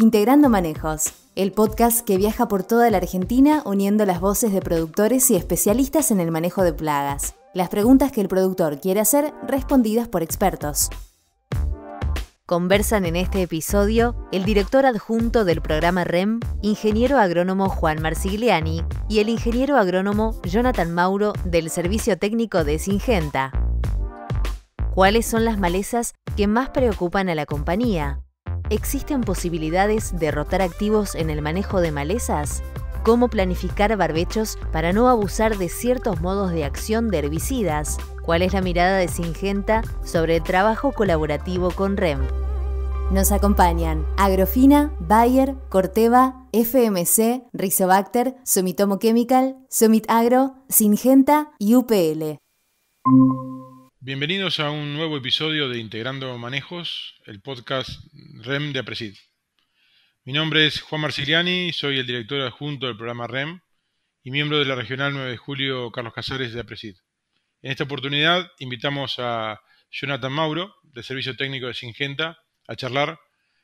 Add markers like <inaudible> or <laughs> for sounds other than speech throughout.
Integrando Manejos, el podcast que viaja por toda la Argentina uniendo las voces de productores y especialistas en el manejo de plagas. Las preguntas que el productor quiere hacer respondidas por expertos. Conversan en este episodio el director adjunto del programa REM, ingeniero agrónomo Juan Marcigliani y el ingeniero agrónomo Jonathan Mauro del Servicio Técnico de Singenta. ¿Cuáles son las malezas que más preocupan a la compañía? ¿Existen posibilidades de rotar activos en el manejo de malezas? ¿Cómo planificar barbechos para no abusar de ciertos modos de acción de herbicidas? ¿Cuál es la mirada de Singenta sobre el trabajo colaborativo con REM? Nos acompañan Agrofina, Bayer, Corteva, FMC, Rizobacter, Sumitomo Chemical, Sumit Singenta y UPL. Bienvenidos a un nuevo episodio de Integrando Manejos, el podcast REM de Apresid. Mi nombre es Juan Marciliani, soy el director adjunto del programa REM y miembro de la Regional 9 de Julio Carlos Casares de Apresid. En esta oportunidad invitamos a Jonathan Mauro, del Servicio Técnico de Singenta, a charlar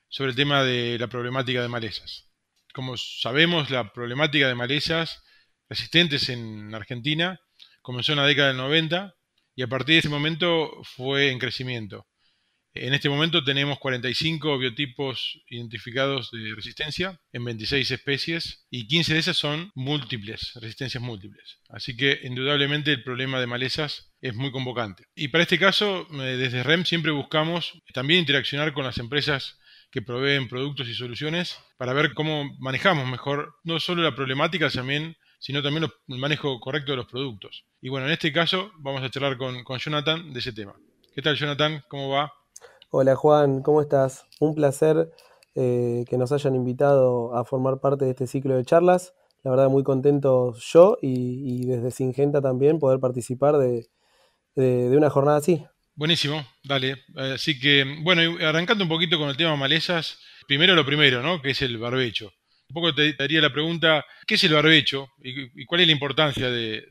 sobre el tema de la problemática de malezas. Como sabemos, la problemática de malezas resistentes en Argentina comenzó en la década del 90 y a partir de ese momento fue en crecimiento. En este momento tenemos 45 biotipos identificados de resistencia en 26 especies y 15 de esas son múltiples, resistencias múltiples. Así que indudablemente el problema de malezas es muy convocante. Y para este caso, eh, desde REM siempre buscamos también interaccionar con las empresas que proveen productos y soluciones para ver cómo manejamos mejor no solo la problemática, también sino también el manejo correcto de los productos. Y bueno, en este caso vamos a charlar con, Jonathan de ese tema. ¿Qué tal, Jonathan? ¿Cómo va? Hola, Juan, ¿cómo estás? Un placer eh, que nos hayan invitado a formar parte de este ciclo de charlas. La verdad, muy contento yo y, desde Singenta también poder participar de, de una jornada así. Buenísimo, dale. Así que, bueno, arrancando un poquito con el tema malezas, primero lo primero, ¿no? Que es el barbecho un poco te, daría la pregunta, ¿qué es el barbecho y, cuál es la importancia de,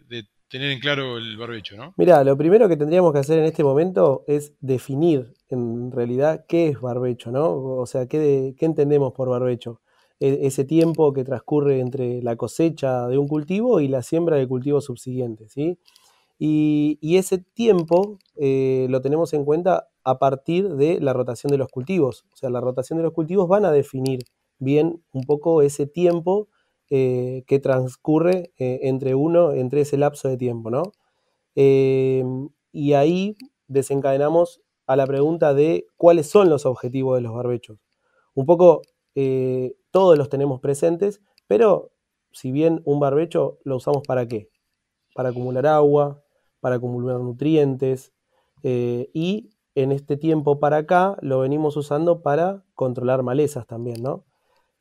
tener en claro el barbecho? ¿no? Mira, lo primero que tendríamos que hacer en este momento es definir en realidad qué es barbecho, ¿no? O sea, qué, entendemos por barbecho e, ese tiempo que transcurre entre la cosecha de un cultivo y la siembra de cultivo subsiguientes. ¿sí? Y, ese tiempo eh, lo tenemos en cuenta a partir de la rotación de los cultivos. O sea, la rotación de los cultivos van a definir bien un poco ese tiempo eh, que transcurre eh, entre uno, entre ese lapso de tiempo, ¿no? Em, y ahí desencadenamos a la pregunta de cuáles son los objetivos de los barbechos. Un poco eh, todos los tenemos presentes, pero si bien un barbecho lo usamos para qué? Para acumular agua, para acumular nutrientes, y en este tiempo para acá lo venimos usando para controlar malezas también, ¿no?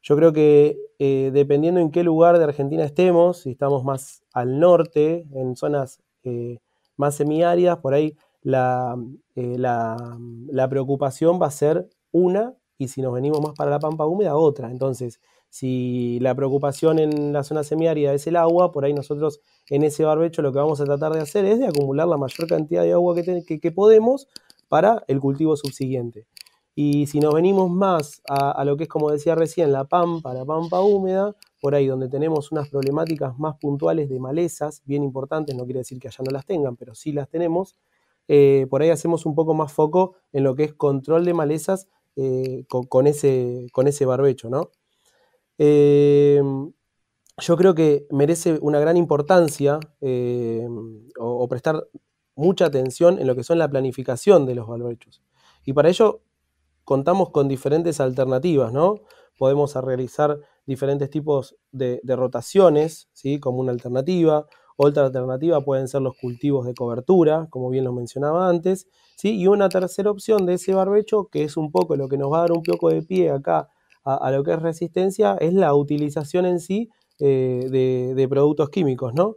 Yo creo que eh, dependiendo en qué lugar de Argentina estemos, si estamos más al norte, en zonas eh, más semiáridas, por ahí eh, la, preocupación va a ser una y si nos venimos más para la pampa húmeda, otra. Entonces, si la preocupación en la zona semiárida es el agua, por ahí nosotros en ese barbecho lo que vamos a tratar de hacer es de acumular la mayor cantidad de agua que podemos para el cultivo subsiguiente. Y si nos venimos más a, lo que es, como decía recién, la pampa, la pampa húmeda, por ahí donde tenemos unas problemáticas más puntuales de malezas, bien importantes, no quiere decir que allá no las tengan, pero sí las tenemos, eh, por ahí hacemos un poco más foco en lo que es control de malezas eh, con, ese, con, ese, barbecho, ¿no? Em, yo creo que merece una gran importancia em, o, o prestar mucha atención en lo que son la planificación de los barbechos. Y para ello contamos con diferentes alternativas, ¿no? Podemos realizar diferentes tipos de, rotaciones, ¿sí? Como una alternativa. Otra alternativa pueden ser los cultivos de cobertura, como bien lo mencionaba antes, ¿sí? Y una tercera opción de ese barbecho, que es un poco lo que nos va a dar un poco de pie acá a, lo que es resistencia, es la utilización en sí eh, de, productos químicos, ¿no?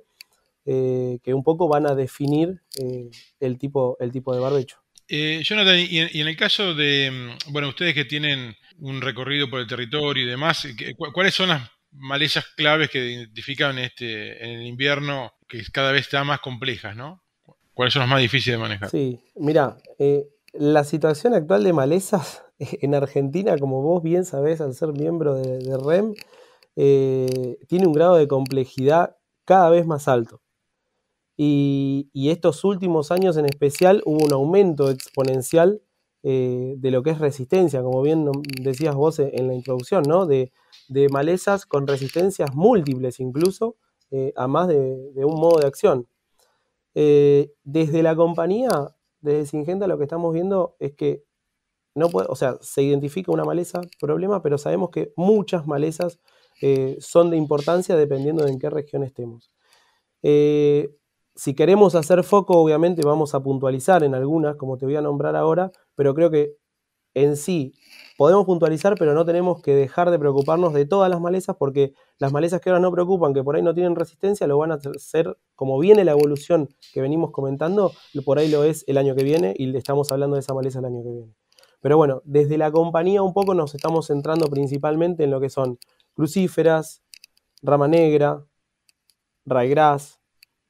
Eh, que un poco van a definir eh, el, tipo, el tipo de barbecho. Eh, Jonathan, y en, el caso de, mm, bueno, ustedes que tienen un recorrido por el territorio y demás, eh, ¿cuáles son las malezas claves que identifican este, en el invierno que cada vez están más complejas, ¿no? ¿Cuáles son las más difíciles de manejar? Sí, mira, eh, la situación actual de malezas <laughs> en Argentina, como vos bien sabés al ser miembro de, REM, tiene un grado de complejidad cada vez más alto. Y, estos últimos años en especial hubo un aumento exponencial eh, de lo que es resistencia, como bien decías vos en la introducción, ¿no? De, malezas con resistencias múltiples incluso eh, a más de, un modo de acción. Eh, desde la compañía, desde Singenta, lo que estamos viendo es que no o sea, se identifica una maleza, problema, pero sabemos que muchas malezas son de importancia dependiendo de en qué región estemos si queremos hacer foco, obviamente vamos a puntualizar en algunas, como te voy a nombrar ahora, pero creo que en sí podemos puntualizar, pero no tenemos que dejar de preocuparnos de todas las malezas, porque las malezas que ahora no preocupan, que por ahí no tienen resistencia, lo van a hacer, como viene la evolución que venimos comentando, por ahí lo es el año que viene y estamos hablando de esa maleza el año que viene. Pero bueno, desde la compañía un poco nos estamos centrando principalmente en lo que son crucíferas, rama negra, raigras,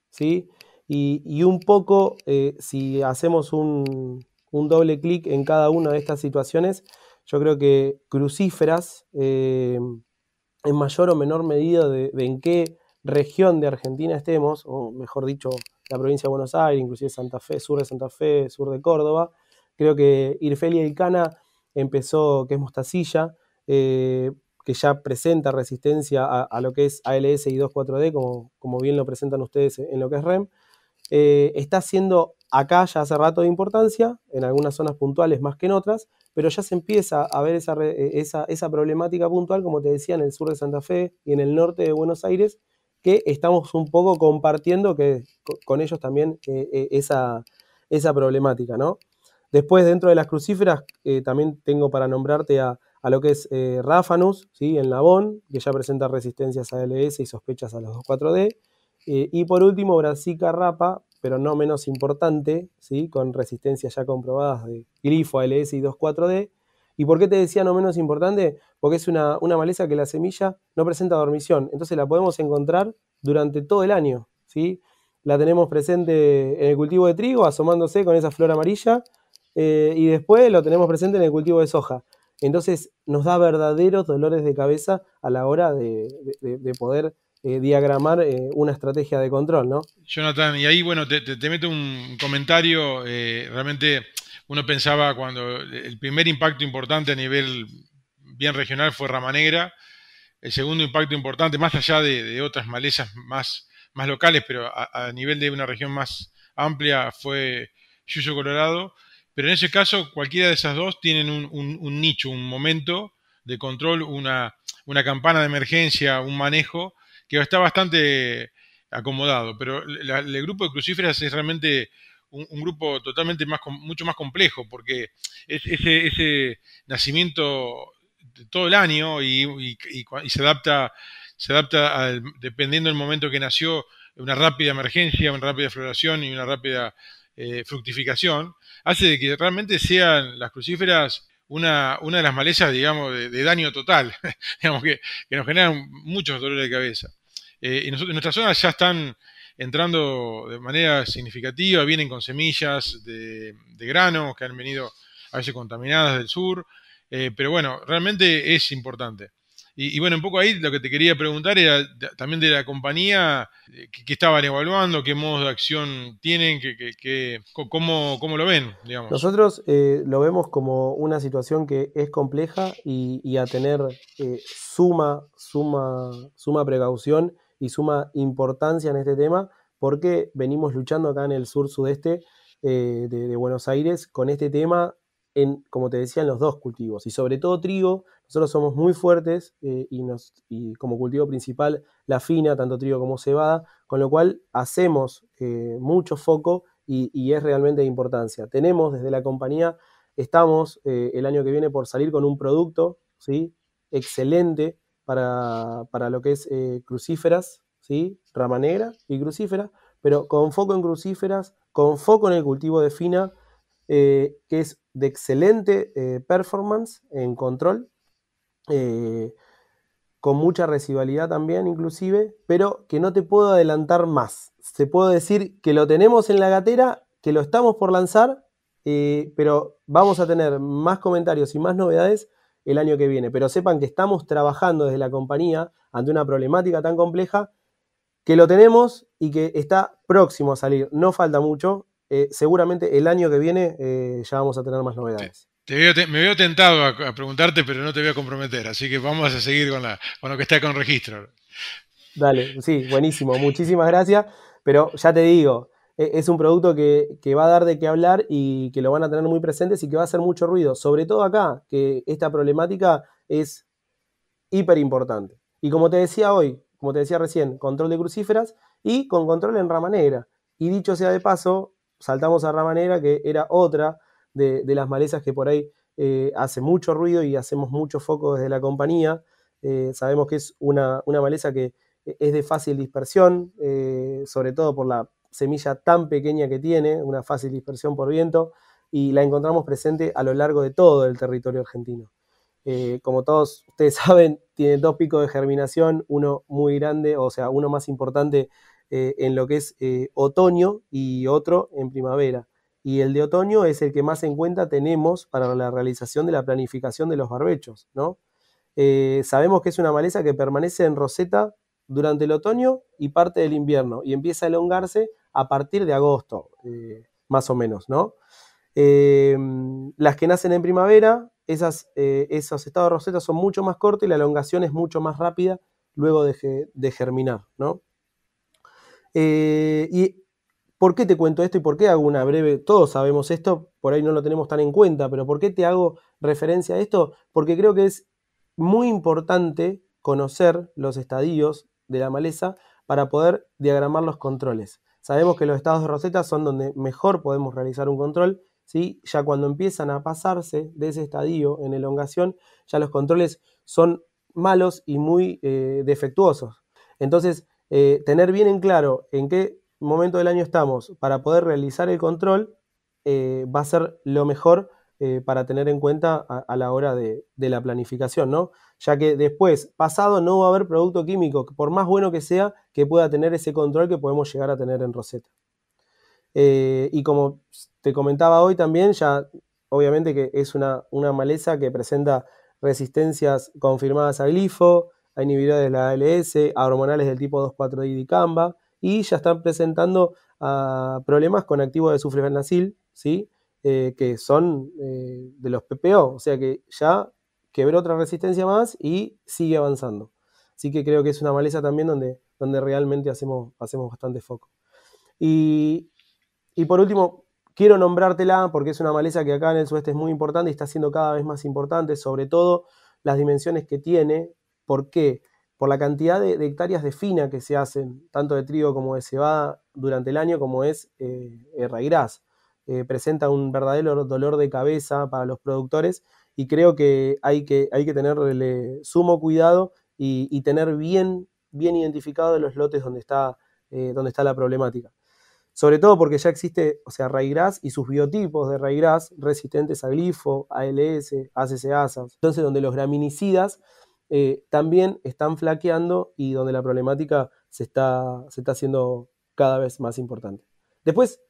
¿sí? Y, un poco, eh, si hacemos un, doble clic en cada una de estas situaciones, yo creo que crucíferas, eh, en mayor o menor medida de, en qué región de Argentina estemos, o mejor dicho, la provincia de Buenos Aires, inclusive Santa Fe, sur de Santa Fe, sur de Córdoba, creo que Irfelia y Cana empezó, que es Mostacilla, eh, que ya presenta resistencia a, a, lo que es ALS y 2,4-D, como, como bien lo presentan ustedes en lo que es REM, eh, está siendo acá ya hace rato de importancia, en algunas zonas puntuales más que en otras, pero ya se empieza a ver eh, esa, problemática puntual, como te decía, en el sur de Santa Fe y en el norte de Buenos Aires, que estamos un poco compartiendo que, con ellos también eh, esa, problemática, ¿no? Después, dentro de las crucíferas, también tengo para nombrarte a, lo que es eh, Ráfanus, ¿sí? en Labón, que ya presenta resistencias a LS y sospechas a los 2,4-D. Eh, y por último, Brasica rapa, pero no menos importante, ¿sí? con resistencias ya comprobadas de grifo, ALS y 2,4-D. ¿Y por qué te decía no menos importante? Porque es una, maleza que la semilla no presenta dormición, entonces la podemos encontrar durante todo el año. ¿sí? La tenemos presente en el cultivo de trigo, asomándose con esa flor amarilla, eh, y después lo tenemos presente en el cultivo de soja. Entonces nos da verdaderos dolores de cabeza a la hora de poder eh, diagramar eh, una estrategia de control, ¿no? Jonathan, y ahí, bueno, te, meto un comentario. Eh, realmente uno pensaba cuando el primer impacto importante a nivel bien regional fue Ramanegra, el segundo impacto importante, más allá de, otras malezas más, más locales, pero a, nivel de una región más amplia fue Yuyo Colorado, pero en ese caso cualquiera de esas dos tienen un nicho, un momento de control, una, campana de emergencia, un manejo que está bastante acomodado. Pero el grupo de crucíferas es realmente un, grupo totalmente más, mucho más complejo, porque es, ese, nacimiento todo el año y, se adapta, se adapta dependiendo del momento que nació, una rápida emergencia, una rápida floración y una rápida eh, fructificación, hace de que realmente sean las crucíferas una, una de las malezas, digamos, de, daño total, <laughs> digamos, que, que, nos generan muchos dolores de cabeza. Eh, y en nuestras zonas ya están entrando de manera significativa, vienen con semillas de, de granos que han venido a veces contaminadas del sur, eh, pero bueno, realmente es importante. Y, bueno, un poco ahí lo que te quería preguntar era también de la compañía, eh, ¿qué estaban evaluando, qué modos de acción tienen, que, cómo, lo ven, Nosotros eh, lo vemos como una situación que es compleja y, a tener eh, suma, suma, suma precaución y suma importancia en este tema, porque venimos luchando acá en el sur-sudeste de, Buenos Aires con este tema en, como te decía, en los dos cultivos, y sobre todo trigo, nosotros somos muy fuertes eh, y, nos, y como cultivo principal la fina, tanto trigo como cebada, con lo cual hacemos eh, mucho foco y, es realmente de importancia. Tenemos desde la compañía, estamos eh, el año que viene por salir con un producto ¿sí? excelente para, para lo que es crucíferas, ¿sí? rama negra y crucífera, pero con foco en crucíferas, con foco en el cultivo de fina, que es de excelente performance en control, eh, con mucha residualidad también inclusive, pero que no te puedo adelantar más. Se puedo decir que lo tenemos en la gatera, que lo estamos por lanzar, eh, pero vamos a tener más comentarios y más novedades el año que viene. Pero sepan que estamos trabajando desde la compañía ante una problemática tan compleja que lo tenemos y que está próximo a salir. No falta mucho. Eh, seguramente el año que viene ya vamos a tener más novedades me veo tentado a, preguntarte, pero no te voy a comprometer, así que vamos a seguir con, la, lo que está con registro. Dale, sí, buenísimo, muchísimas gracias, pero ya te digo, e, es un producto que, que, va a dar de qué hablar y que lo van a tener muy presentes y que va a hacer mucho ruido, sobre todo acá, que esta problemática es hiper importante. Y como te decía hoy, como te decía recién, control de crucíferas y con control en rama negra. Y dicho sea de paso, saltamos a rama negra, que era otra de, las malezas que por ahí eh, hace mucho ruido y hacemos mucho foco desde la compañía. Eh, sabemos que es una, maleza que eh, es de fácil dispersión, sobre todo por la semilla tan pequeña que tiene, una fácil dispersión por viento, y la encontramos presente a lo largo de todo el territorio argentino. como todos ustedes <laughs> saben, tiene dos picos de germinación, uno muy grande, o sea, uno más importante en lo que es otoño y otro en primavera y el de otoño es el que más en cuenta tenemos para la realización de la planificación de los barbechos, ¿no? Eh, sabemos que es una maleza que permanece en roseta durante el otoño y parte del invierno y empieza a elongarse a partir de agosto, eh, más o menos, ¿no? Eh, las que nacen en primavera, esas, esos estados de roseta son mucho más cortos y la elongación es mucho más rápida luego de, de germinar, ¿no? y ¿Por qué te cuento esto y por qué hago una breve? Todos sabemos esto, por ahí no lo tenemos tan en cuenta, pero ¿por qué te hago referencia a esto? Porque creo que es muy importante conocer los estadios de la maleza para poder diagramar los controles. Sabemos que los estados de roseta son donde mejor podemos realizar un control, ¿sí? ya cuando empiezan a pasarse de ese estadio en elongación, ya los controles son malos y muy eh, defectuosos. Entonces, eh, tener bien en claro en qué momento del año estamos para poder realizar el control eh, va a ser lo mejor eh, para tener en cuenta a, la hora de, la planificación, ¿no? Ya que después, pasado, no va a haber producto químico, por más bueno que sea, que pueda tener ese control que podemos llegar a tener en Rosetta. Eh, y como te comentaba hoy también, ya obviamente que es una, maleza que presenta resistencias confirmadas a glifo, a inhibidores de la ALS, a hormonales del tipo 2,4-D y dicamba, y ya están presentando ah, problemas con activos de azufre ¿sí? Eh, que son eh, de los PPO, o sea que ya quebró otra resistencia más y sigue avanzando. Así que creo que es una maleza también donde, donde realmente hacemos, hacemos bastante foco. Y, y por último, quiero nombrártela porque es una maleza que acá en el sudeste es muy importante y está siendo cada vez más importante, sobre todo las dimensiones que tiene. ¿Por qué? por la cantidad de, hectáreas de fina que se hacen, tanto de trigo como de cebada durante el año, como es eh, raigras. Eh, presenta un verdadero dolor de cabeza para los productores y creo que hay que, hay que tenerle sumo cuidado y, tener bien, bien identificado los lotes donde está, eh, donde está la problemática. Sobre todo porque ya existe, o sea, raigras y sus biotipos de raigras resistentes a glifo, ALS, ACCASA, Entonces, donde los graminicidas eh, también están flaqueando y donde la problemática se está, haciendo cada vez más importante. Después,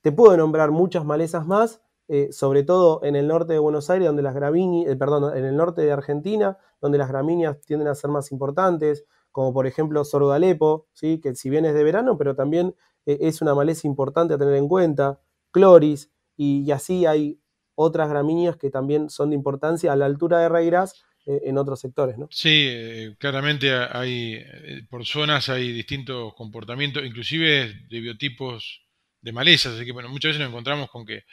te puedo nombrar muchas malezas más, eh, sobre todo en el norte de Buenos Aires, donde las eh, perdón, en el norte de Argentina, donde las gramíneas tienden a ser más importantes, como por ejemplo sordalepo ¿sí? que si bien es de verano, pero también es una maleza importante a tener en cuenta, Cloris, y, así hay otras gramíneas que también son de importancia a la altura de Reirás, eh, en otros sectores, ¿no? Sí, eh, claramente hay, eh, por zonas hay distintos comportamientos, inclusive de biotipos de malezas, así que bueno, muchas veces nos encontramos con que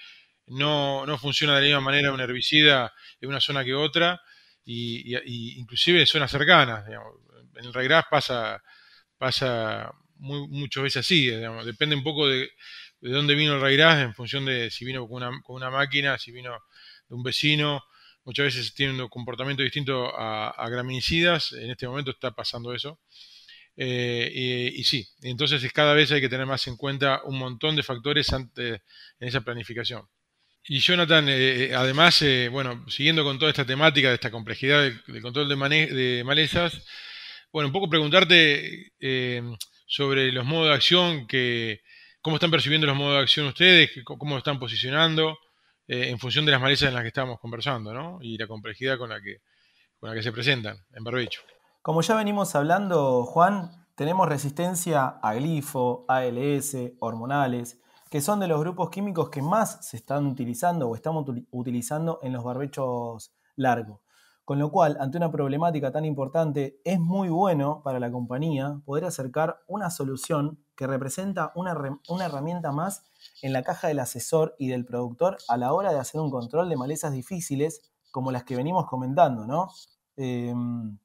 no, no funciona de la misma manera un herbicida en una zona que otra, y, inclusive en zonas cercanas, digamos. en el regras pasa, pasa muchas veces así, digamos. depende un poco de, de dónde vino el regras en función de si vino con una, con una máquina, si vino de un vecino, muchas veces tienen un comportamiento distinto a, a graminicidas, en este momento está pasando eso. Eh, y, sí, entonces cada vez hay que tener más en cuenta un montón de factores en esa planificación. Y Jonathan, eh, eh, además, bueno, siguiendo con toda esta temática de esta complejidad del, control de, de, malezas, bueno, un poco preguntarte sobre los modos de acción que, cómo están percibiendo los modos de acción ustedes, cómo están posicionando, eh, en función de las malezas en las que estamos conversando, ¿no? Y la complejidad con la que, con la que se presentan en barbecho. Como ya venimos hablando, Juan, tenemos resistencia a glifo, ALS, hormonales, que son de los grupos químicos que más se están utilizando o estamos utilizando en los barbechos largos. Con lo cual, ante una problemática tan importante, es muy bueno para la compañía poder acercar una solución que representa una, herramienta más en la caja del asesor y del productor a la hora de hacer un control de malezas difíciles como las que venimos comentando, ¿no? Em,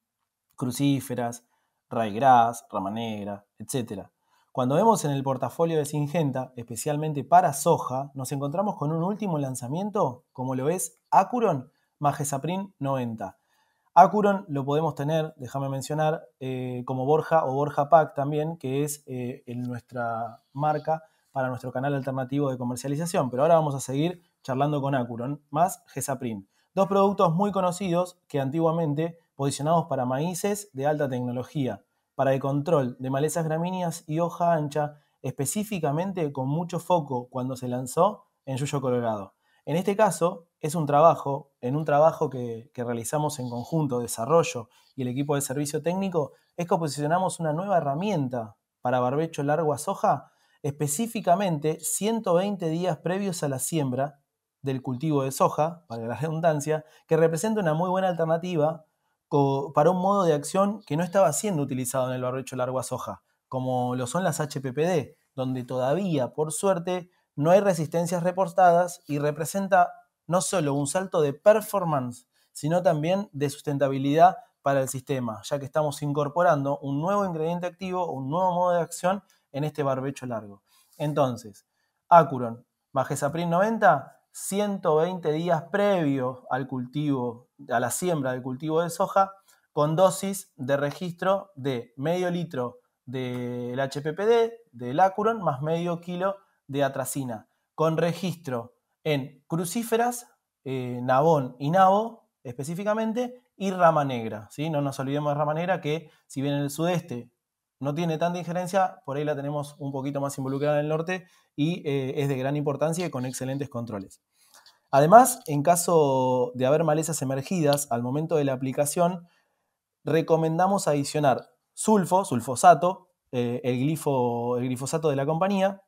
crucíferas, raigras, rama negra, etc. Cuando vemos en el portafolio de Singenta, especialmente para soja, nos encontramos con un último lanzamiento como lo es Acuron, GESAPRIN 90. Acuron lo podemos tener, déjame mencionar, eh, como Borja o Borja Pack también, que es eh, nuestra marca para nuestro canal alternativo de comercialización. Pero ahora vamos a seguir charlando con Acuron, más Gesaprin. Dos productos muy conocidos que antiguamente posicionados para maíces de alta tecnología, para el control de malezas gramíneas y hoja ancha, específicamente con mucho foco cuando se lanzó en Yuyo Colorado. En este caso, es un trabajo, en un trabajo que, realizamos en conjunto, desarrollo y el equipo de servicio técnico, es que posicionamos una nueva herramienta para barbecho largo a soja, específicamente 120 días previos a la siembra del cultivo de soja, para la redundancia, que representa una muy buena alternativa para un modo de acción que no estaba siendo utilizado en el barbecho largo a soja, como lo son las HPPD, donde todavía, por suerte, no hay resistencias reportadas y representa no solo un salto de performance, sino también de sustentabilidad para el sistema, ya que estamos incorporando un nuevo ingrediente activo, un nuevo modo de acción en este barbecho largo. Entonces, Acuron, bajesaprin 90, 120 días previo al cultivo, a la siembra del cultivo de soja, con dosis de registro de medio litro del HPPD, del Acuron, más medio kilo de atracina, con registro en crucíferas, eh, nabón y nabo específicamente, y rama negra. ¿sí? No nos olvidemos de rama negra, que si bien en el sudeste no tiene tanta injerencia, por ahí la tenemos un poquito más involucrada en el norte y eh, es de gran importancia y con excelentes controles. Además, en caso de haber malezas emergidas al momento de la aplicación, recomendamos adicionar sulfo, sulfosato, eh, el, glifo, el glifosato de la compañía,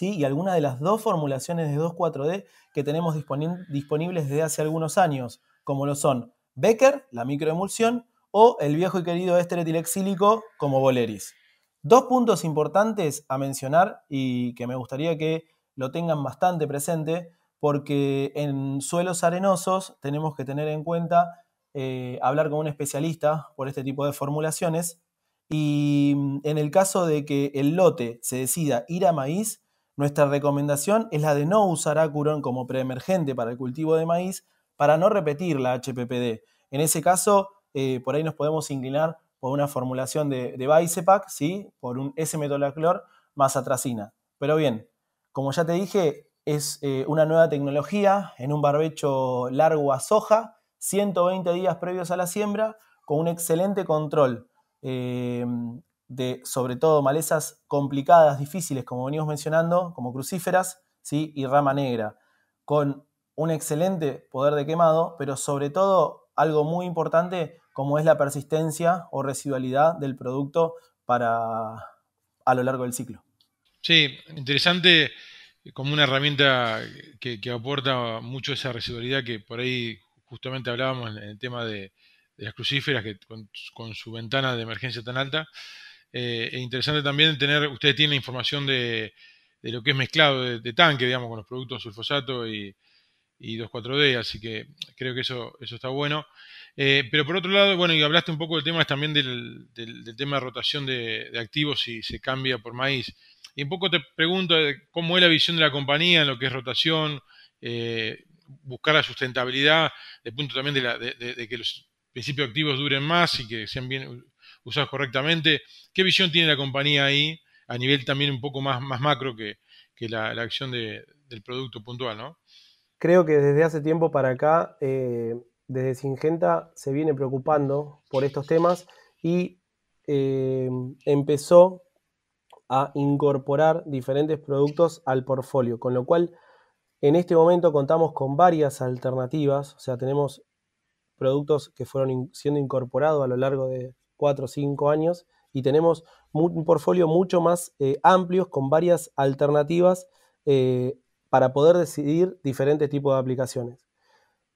y alguna de las dos formulaciones de 2,4-D que tenemos disponibles desde hace algunos años, como lo son Becker, la microemulsión, o el viejo y querido esteretilexílico como Boleris. Dos puntos importantes a mencionar y que me gustaría que lo tengan bastante presente, porque en suelos arenosos tenemos que tener en cuenta eh, hablar con un especialista por este tipo de formulaciones. Y mm, en el caso de que el lote se decida ir a maíz, nuestra recomendación es la de no usar acurón como preemergente para el cultivo de maíz para no repetir la HPPD. En ese caso, eh, por ahí nos podemos inclinar por una formulación de, de Bicepac, ¿sí? por un S-metolaclor más atracina. Pero bien, como ya te dije, es eh, una nueva tecnología en un barbecho largo a soja, 120 días previos a la siembra, con un excelente control eh, de, sobre todo, malezas complicadas, difíciles, como venimos mencionando, como crucíferas ¿sí? y rama negra, con un excelente poder de quemado, pero sobre todo algo muy importante como es la persistencia o residualidad del producto para, a lo largo del ciclo. Sí, interesante como una herramienta que, aporta mucho esa residualidad que por ahí justamente hablábamos en el tema de, las crucíferas que con, su ventana de emergencia tan alta, eh, interesante también tener, ustedes tienen información de, lo que es mezclado de, tanque, digamos, con los productos sulfosato y, 2,4-D, así que creo que eso, eso está bueno. Eh, pero por otro lado, bueno, y hablaste un poco del tema también del, tema de rotación de, activos y se cambia por maíz. Y un poco te pregunto eh, cómo es la visión de la compañía en lo que es rotación, eh, buscar la sustentabilidad, de punto también de que los principios activos duren más y que sean bien Usás correctamente. ¿Qué visión tiene la compañía ahí a nivel también un poco más, más macro que, la, acción del producto puntual? ¿no? Creo que desde hace tiempo para acá, eh, desde Singenta se viene preocupando por estos temas y eh, empezó a incorporar diferentes productos al portfolio, con lo cual en este momento contamos con varias alternativas, o sea, tenemos productos que fueron siendo incorporados a lo largo de, cuatro o cinco años y tenemos un portfolio mucho más eh, amplio con varias alternativas eh, para poder decidir diferentes tipos de aplicaciones.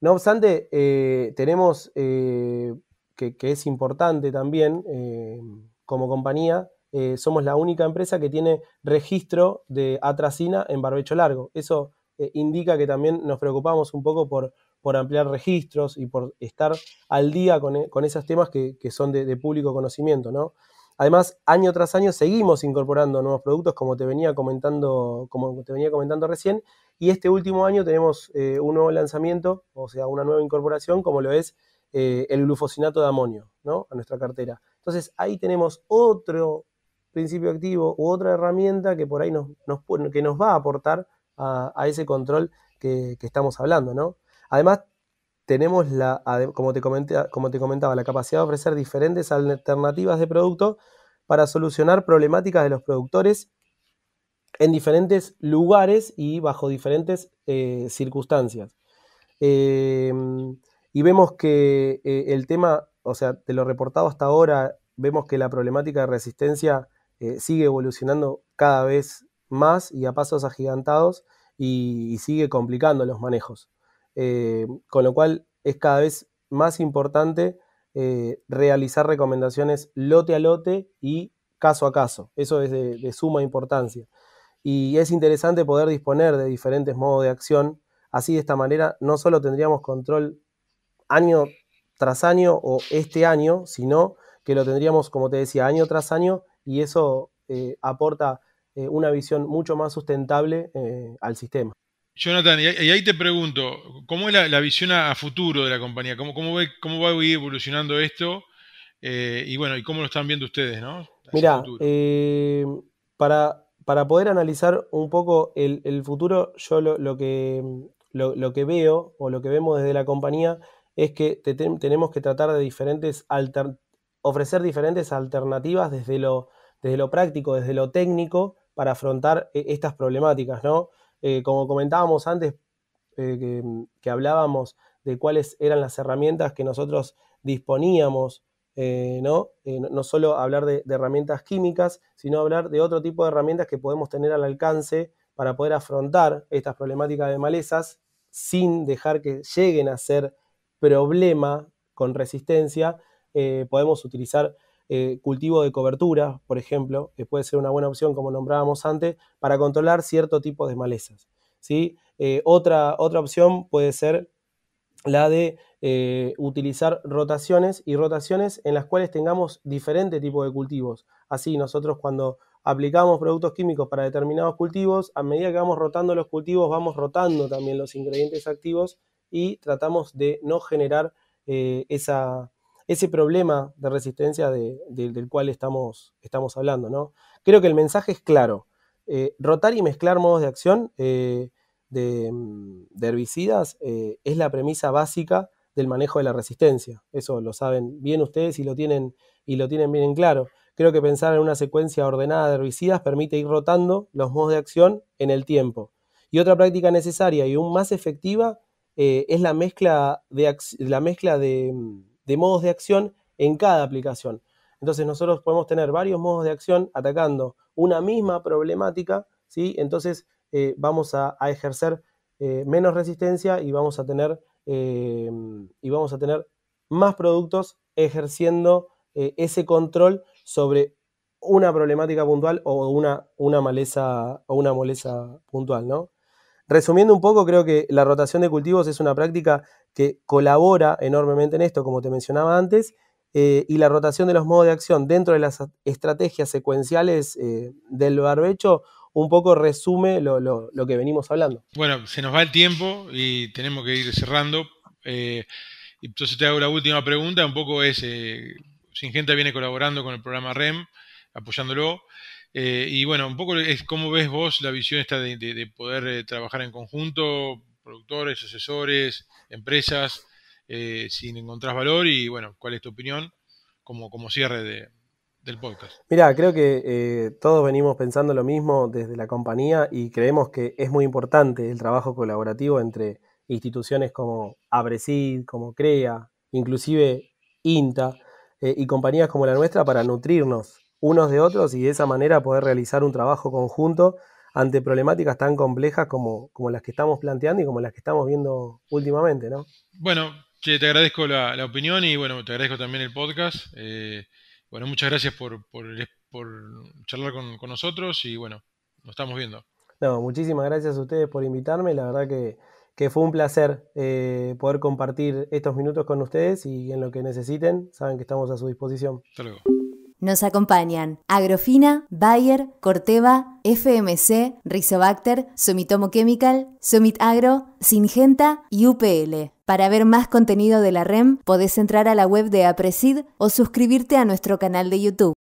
No obstante, eh, tenemos que, es importante también como compañía, somos la única empresa que tiene registro de atracina en barbecho largo. Eso indica que también nos preocupamos un poco por, por ampliar registros y por estar al día con, e, con esos temas que, son de, público conocimiento, ¿no? Además, año tras año seguimos incorporando nuevos productos, como te venía comentando, como te venía comentando recién, y este último año tenemos eh, un nuevo lanzamiento, o sea, una nueva incorporación, como lo es eh, el glufosinato de amonio, ¿no? A nuestra cartera. Entonces, ahí tenemos otro principio activo u otra herramienta que por ahí nos, nos que nos va a aportar a, ese control que, que, estamos hablando, ¿no? Además, tenemos, la, como, te como te comentaba, la capacidad de ofrecer diferentes alternativas de producto para solucionar problemáticas de los productores en diferentes lugares y bajo diferentes eh, circunstancias. Em, y vemos que eh, el tema, o sea, de lo reportado hasta ahora, vemos que la problemática de resistencia eh, sigue evolucionando cada vez más y a pasos agigantados y sigue complicando los manejos. Eh, con lo cual es cada vez más importante eh, realizar recomendaciones lote a lote y caso a caso. Eso es de, suma importancia. Y es interesante poder disponer de diferentes modos de acción. Así de esta manera no solo tendríamos control año tras año o este año, sino que lo tendríamos, como te decía, año tras año y eso eh, aporta una visión mucho más sustentable al sistema. Jonathan, y ahí te pregunto, ¿cómo es la, visión a, futuro de la compañía? ¿Cómo, cómo, ve, cómo va a ir evolucionando esto? Eh, y bueno, ¿y cómo lo están viendo ustedes? ¿no? Eh, para, para, poder analizar un poco el, futuro, yo lo, que, lo, que veo o lo que vemos desde la compañía es que tenemos que tratar de diferentes ofrecer diferentes alternativas desde lo, desde lo práctico, desde lo técnico, para afrontar eh, estas problemáticas, ¿no? Eh, como comentábamos antes, eh, que, hablábamos de cuáles eran las herramientas que nosotros disponíamos, eh, ¿no? ¿no? solo hablar de, de, herramientas químicas, sino hablar de otro tipo de herramientas que podemos tener al alcance para poder afrontar estas problemáticas de malezas sin dejar que lleguen a ser problema con resistencia. podemos utilizar eh, cultivo de cobertura, por ejemplo, que eh, puede ser una buena opción, como nombrábamos antes, para controlar cierto tipo de malezas. ¿sí? Eh, otra, otra opción puede ser la de utilizar rotaciones y rotaciones en las cuales tengamos diferentes tipos de cultivos. Así nosotros cuando aplicamos productos químicos para determinados cultivos, a medida que vamos rotando los cultivos, vamos rotando también los ingredientes activos y tratamos de no generar esa, ese problema de resistencia del cual estamos, estamos hablando. ¿no? Creo que el mensaje es claro. Eh, rotar y mezclar modos de acción eh, mm, de, herbicidas eh, es la premisa básica del manejo de la resistencia. Eso lo saben bien ustedes y lo tienen, y lo tienen bien en claro. Creo que pensar en una secuencia ordenada de herbicidas permite ir rotando los modos de acción en el tiempo. Y otra práctica necesaria y aún más efectiva es la mezcla de, la mezcla de mm, de modos de acción en cada aplicación. Entonces nosotros podemos tener varios modos de acción atacando una misma problemática, ¿sí? Entonces eh, vamos a, ejercer eh, menos resistencia y vamos a tener, eh, y vamos a tener más productos ejerciendo ese control sobre una problemática puntual o una, una maleza o una puntual, ¿no? Resumiendo un poco, creo que la rotación de cultivos es una práctica que colabora enormemente en esto, como te mencionaba antes, eh, y la rotación de los modos de acción dentro de las estrategias secuenciales eh, del barbecho un poco resume lo, que venimos hablando. Bueno, se nos va el tiempo y tenemos que ir cerrando. Eh, entonces te hago la última pregunta, un poco es, gente viene colaborando con el programa REM, apoyándolo. Eh, y bueno, un poco es cómo ves vos la visión esta de, poder eh, trabajar en conjunto, productores, asesores, empresas, eh, sin encontrar valor y bueno, cuál es tu opinión como, como cierre del podcast. Mira, creo que todos venimos pensando lo mismo desde la compañía y creemos que es muy importante el trabajo colaborativo entre instituciones como Abrecid, como CREA, inclusive INTA y compañías como la nuestra para nutrirnos unos de otros y de esa manera poder realizar un trabajo conjunto ante problemáticas tan complejas como, las que estamos planteando y como las que estamos viendo últimamente, ¿no? Bueno, te agradezco la, opinión y bueno, te agradezco también el podcast. Eh, bueno, muchas gracias por, charlar con, nosotros y bueno, nos estamos viendo. No, muchísimas gracias a ustedes por invitarme, la verdad que, fue un placer eh, poder compartir estos minutos con ustedes y en lo que necesiten, saben que estamos a su disposición. Hasta luego. Nos acompañan Agrofina, Bayer, Corteva, FMC, Rizobacter, Sumitomo Chemical, Sumit Agro, Singenta y UPL. Para ver más contenido de la REM, podés entrar a la web de Aprecid o suscribirte a nuestro canal de YouTube.